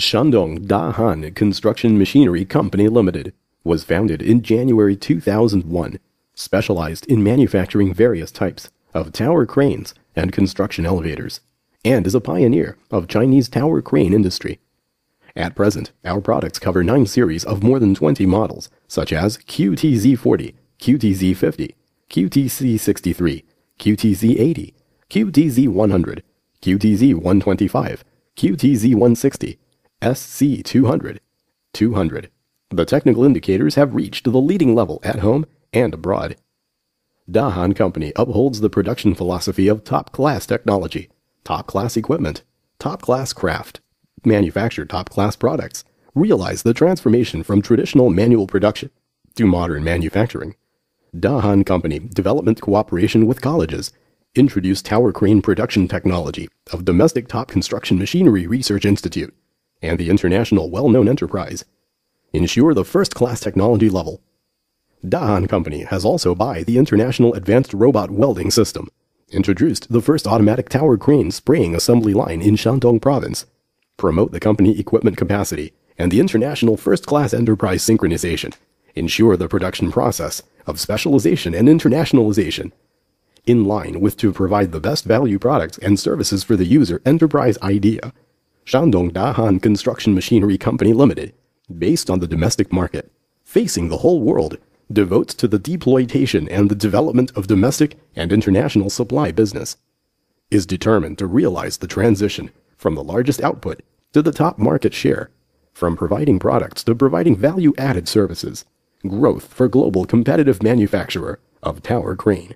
Shandong Dahan Construction Machinery Company Limited was founded in January 2001, specialized in manufacturing various types of tower cranes and construction elevators, and is a pioneer of Chinese tower crane industry. At present, our products cover nine series of more than 20 models, such as QTZ40, QTZ50, QTC63, QTZ80, QTZ100, QTZ125, QTZ160, SC200. 200. The technical indicators have reached the leading level at home and abroad. Dahan Company upholds the production philosophy of top class technology, top class equipment, top class craft, manufacture top class products, realize the transformation from traditional manual production to modern manufacturing. Dahan Company, development cooperation with colleges, introduce tower crane production technology of domestic top construction machinery research institute and the international well-known enterprise. Ensure the first-class technology level. Dahan Company has also by the International Advanced Robot Welding System, introduced the first automatic tower crane spraying assembly line in Shandong Province. Promote the company equipment capacity and the international first-class enterprise synchronization. Ensure the production process of specialization and internationalization in line with to provide the best value products and services for the user enterprise idea. Shandong Dahan Construction Machinery Company Limited, based on the domestic market, facing the whole world, devotes to the deploitation and the development of domestic and international supply business, is determined to realize the transition from the largest output to the top market share, from providing products to providing value-added services, growth for global competitive manufacturer of tower crane.